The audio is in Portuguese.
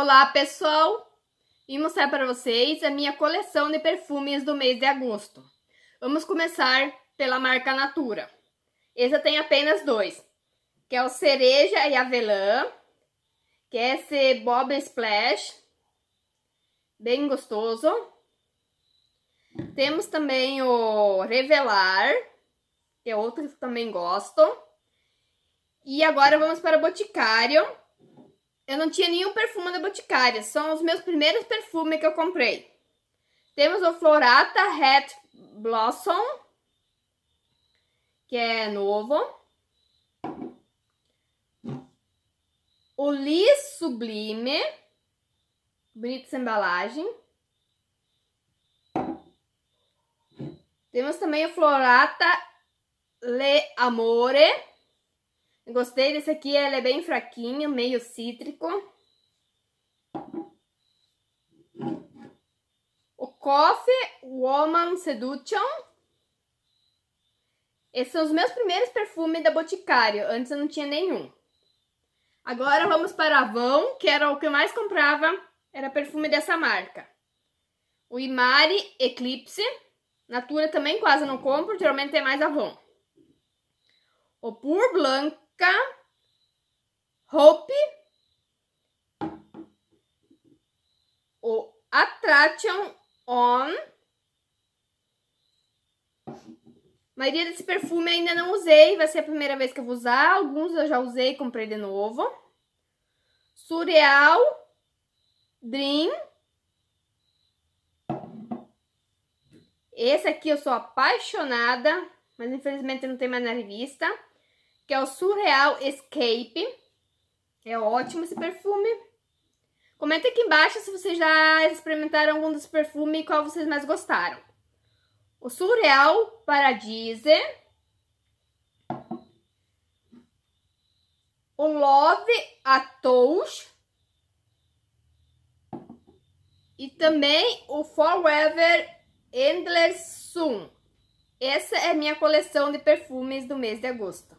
Olá pessoal, vim mostrar para vocês a minha coleção de perfumes do mês de agosto. Vamos começar pela marca Natura. Essa tem apenas dois, que é o Cereja e Avelã, que é esse Bob Splash, bem gostoso. Temos também o Revelar, que é outro que eu também gosto. E agora vamos para o Boticário, eu não tinha nenhum perfume da Boticária, são os meus primeiros perfumes que eu comprei. Temos o Florata Hat Blossom, que é novo. O Lis Sublime, bonita essa embalagem. Temos também o Florata Le Amore. Gostei desse aqui, ele é bem fraquinho, meio cítrico. O Coffee Woman Seduction. Esses são os meus primeiros perfumes da Boticário. Antes eu não tinha nenhum. Agora vamos para Avon, que era o que eu mais comprava. Era perfume dessa marca. O Imari Eclipse. Natura também quase não compro, geralmente é mais Avon. O Pur Blanc K, Hope, o Attraction On. A maioria desse perfume ainda não usei, vai ser a primeira vez que eu vou usar. Alguns eu já usei, comprei de novo. Surreal, Dream. Esse aqui eu sou apaixonada, mas infelizmente não tem mais na revista que é o Surreal Escape. É ótimo esse perfume. Comenta aqui embaixo se vocês já experimentaram algum dos perfumes e qual vocês mais gostaram. O Surreal Paradise. O Love Atouche. E também o Forever Endless Sun. Essa é minha coleção de perfumes do mês de agosto.